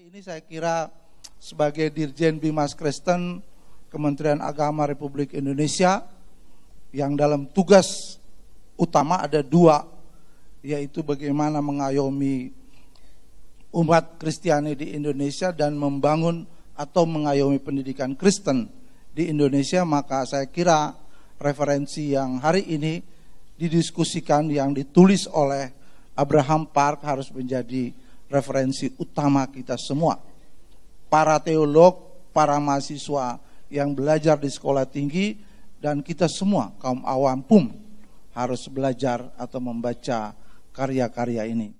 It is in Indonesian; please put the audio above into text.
Hari ini saya kira sebagai Dirjen Bimas Kristen Kementerian Agama Republik Indonesia yang dalam tugas utama ada dua yaitu bagaimana mengayomi umat Kristiani di Indonesia dan membangun atau mengayomi pendidikan Kristen di Indonesia maka saya kira referensi yang hari ini didiskusikan yang ditulis oleh Abraham Park harus menjadi referensi utama kita semua. Para teolog, para mahasiswa yang belajar di sekolah tinggi, dan kita semua kaum awam pun harus belajar atau membaca karya-karya ini.